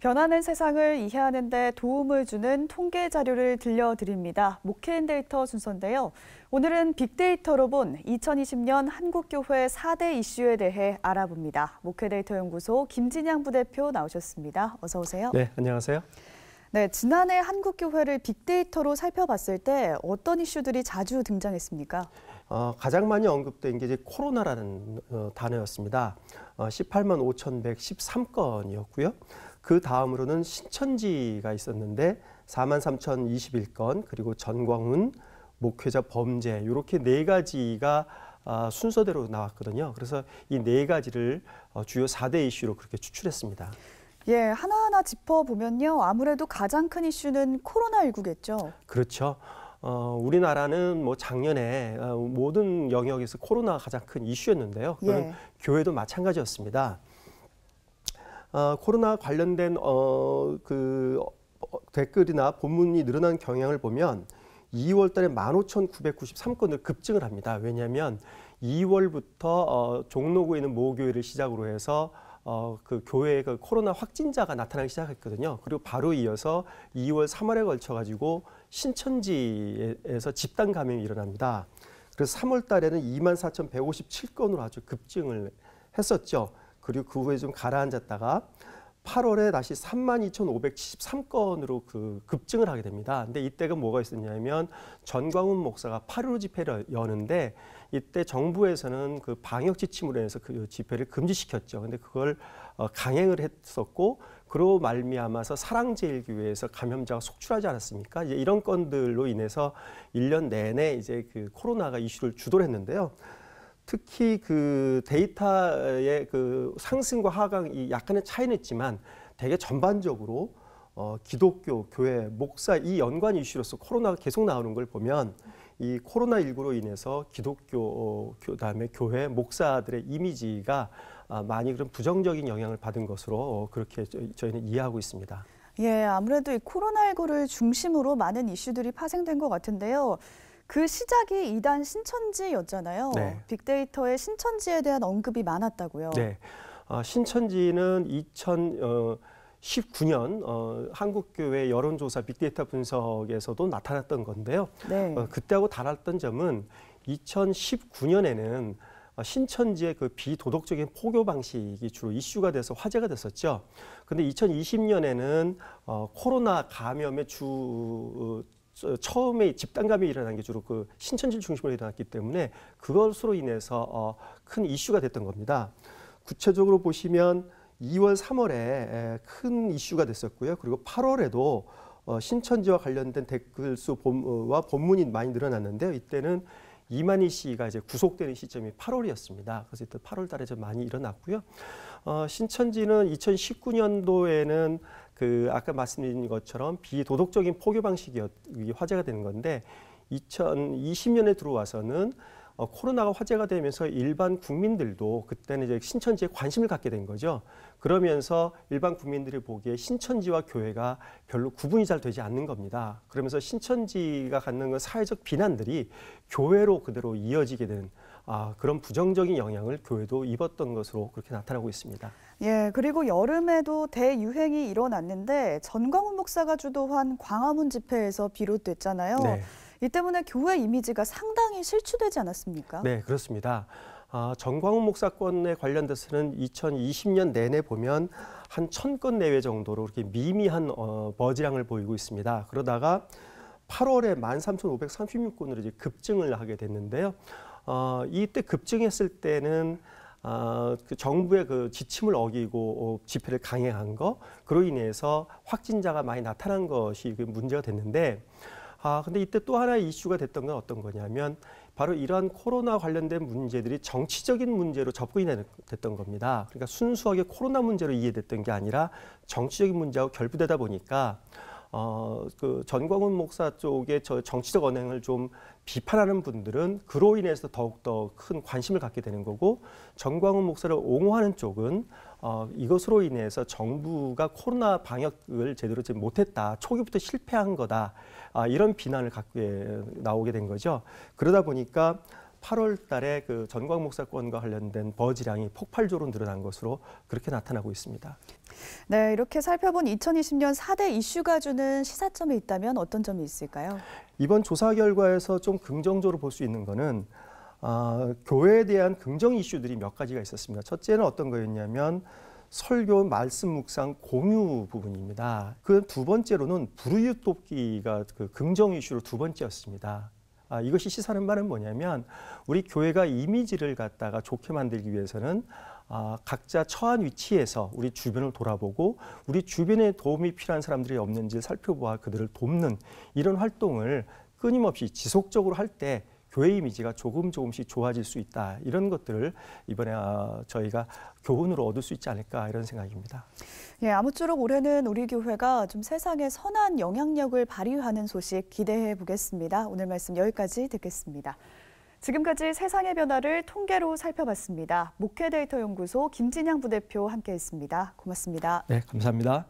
변하는 세상을 이해하는 데 도움을 주는 통계 자료를 들려드립니다. 목회인 데이터 순서인데요. 오늘은 빅데이터로 본 2020년 한국교회 4대 이슈에 대해 알아봅니다. 목회 데이터 연구소 김진양 부대표 나오셨습니다. 어서 오세요. 네, 안녕하세요. 네, 지난해 한국교회를 빅데이터로 살펴봤을 때 어떤 이슈들이 자주 등장했습니까? 어, 가장 많이 언급된 게 이제 코로나라는 어, 단어였습니다. 어, 18만 5,113건이었고요. 그 다음으로는 신천지가 있었는데 43,021건 그리고 전광훈 목회자 범죄 이렇게 네 가지가 아, 순서대로 나왔거든요. 그래서 이 네 가지를 어, 주요 4대 이슈로 그렇게 추출했습니다. 예, 하나하나 짚어보면요. 아무래도 가장 큰 이슈는 코로나19겠죠. 그렇죠. 어, 우리나라는 뭐 작년에 어, 모든 영역에서 코로나가 가장 큰 이슈였는데요. 그건 예. 교회도 마찬가지였습니다. 어, 코로나 관련된 어, 그 어, 댓글이나 본문이 늘어난 경향을 보면 2월 달에 15,993건을 급증을 합니다. 왜냐하면 2월부터 어, 종로구에 있는 모 교회를 시작으로 해서 어, 그교회에그 코로나 확진자가 나타나기 시작했거든요. 그리고 바로 이어서 2월, 3월에 걸쳐가지고 신천지에서 집단 감염이 일어납니다. 그래서 3월 달에는 24,157건으로 아주 급증을 했었죠. 그리고 그 후에 좀 가라앉았다가 8월에 다시 32,573건으로 그 급증을 하게 됩니다. 근데 이때가 뭐가 있었냐면 전광훈 목사가 8.15 집회를 여는데 이때 정부에서는 그 방역 지침으로 해서 그 집회를 금지시켰죠. 근데 그걸 어, 강행을 했었고 그로 말미암아서 사랑제일교회에서 감염자가 속출하지 않았습니까? 이제 이런 건들로 인해서 1년 내내 이제 그 코로나가 이슈를 주도했는데요. 특히 그 데이터의 그 상승과 하강 이 약간의 차이는 있지만 대개 전반적으로 어, 기독교, 교회, 목사 이 연관 이슈로서 코로나가 계속 나오는 걸 보면 이 코로나 19로 인해서 기독교 어, 그다음에 교회 목사들의 이미지가 아, 많이 그런 부정적인 영향을 받은 것으로 어, 그렇게 저희는 이해하고 있습니다. 예, 아무래도 이 코로나19를 중심으로 많은 이슈들이 파생된 것 같은데요. 그 시작이 이단 신천지였잖아요. 네. 빅데이터의 신천지에 대한 언급이 많았다고요. 네. 어, 신천지는 2019년 어, 어, 한국교회 여론조사 빅데이터 분석에서도 나타났던 건데요. 네. 어, 그때하고 달랐던 점은 2019년에는 어, 신천지의 그 비도덕적인 포교 방식이 주로 이슈가 돼서 화제가 됐었죠. 근데 2020년에는 어, 코로나 감염의 주 어, 처음에 집단감이 일어난 게 주로 그 신천지 중심으로 일어났기 때문에 그것으로 인해서 어, 큰 이슈가 됐던 겁니다. 구체적으로 보시면 2월, 3월에 큰 이슈가 됐었고요. 그리고 8월에도 어, 신천지와 관련된 댓글 수와 어, 본문이 많이 늘어났는데요. 이때는 이만희 씨가 이제 구속되는 시점이 8월이었습니다. 그래서 8월 달에 좀 많이 일어났고요. 어, 신천지는 2019년도에는 그 아까 말씀드린 것처럼 비도덕적인 포교 방식이 화제가 되는 건데 2020년에 들어와서는 어, 코로나가 화제가 되면서 일반 국민들도 그때는 이제 신천지에 관심을 갖게 된 거죠. 그러면서 일반 국민들이 보기에 신천지와 교회가 별로 구분이 잘 되지 않는 겁니다. 그러면서 신천지가 갖는 그 사회적 비난들이 교회로 그대로 이어지게 된 아, 그런 부정적인 영향을 교회도 입었던 것으로 그렇게 나타나고 있습니다. 예, 그리고 여름에도 대유행이 일어났는데 전광훈 목사가 주도한 광화문 집회에서 비롯됐잖아요. 네. 이 때문에 교회 이미지가 상당히 실추되지 않았습니까? 네, 그렇습니다. 아, 정광훈 목사건에 관련돼서는 2020년 내내 보면 한 천 건 내외 정도로 이렇게 미미한 어, 버지량을 보이고 있습니다. 그러다가 8월에 13,536건으로 이제 급증을 하게 됐는데요. 어, 이때 급증했을 때는 아, 그 정부의 그 지침을 어기고 어, 집회를 강행한 거, 그로 인해서 확진자가 많이 나타난 것이 그 문제가 됐는데 아, 근데 이때 또 하나의 이슈가 됐던 건 어떤 거냐면 바로 이러한 코로나 관련된 문제들이 정치적인 문제로 접근이 됐던 겁니다. 그러니까 순수하게 코로나 문제로 이해됐던 게 아니라 정치적인 문제하고 결부되다 보니까 어, 그 전광훈 목사 쪽의 저 정치적 언행을 좀 비판하는 분들은 그로 인해서 더욱더 큰 관심을 갖게 되는 거고 전광훈 목사를 옹호하는 쪽은 어, 이것으로 인해서 정부가 코로나 방역을 제대로 지 못했다, 초기부터 실패한 거다 아, 이런 비난을 갖고 나오게 된 거죠. 그러다 보니까 8월 달에 그 전광목 사건과 관련된 버지량이 폭발적으로 늘어난 것으로 그렇게 나타나고 있습니다. 네, 이렇게 살펴본 2020년 4대 이슈가 주는 시사점이 있다면 어떤 점이 있을까요? 이번 조사 결과에서 좀 긍정적으로 볼 수 있는 거는 어, 교회에 대한 긍정 이슈들이 몇 가지가 있었습니다. 첫째는 어떤 거였냐면 설교 말씀 묵상 공유 부분입니다. 그 두 번째로는 불우유 돕기가 그 긍정 이슈로 두 번째였습니다. 아, 이것이 시사하는 말은 뭐냐면 우리 교회가 이미지를 갖다가 좋게 만들기 위해서는 아, 각자 처한 위치에서 우리 주변을 돌아보고 우리 주변에 도움이 필요한 사람들이 없는지 살펴보아 그들을 돕는 이런 활동을 끊임없이 지속적으로 할때 교회 이미지가 조금 조금씩 좋아질 수 있다. 이런 것들을 이번에 아, 저희가 교훈으로 얻을 수 있지 않을까 이런 생각입니다. 예, 아무쪼록 올해는 우리 교회가 좀 세상에 선한 영향력을 발휘하는 소식 기대해 보겠습니다. 오늘 말씀 여기까지 듣겠습니다. 지금까지 세상의 변화를 통계로 살펴봤습니다. 목회 데이터 연구소 김진양 부대표 함께했습니다. 고맙습니다. 네, 감사합니다.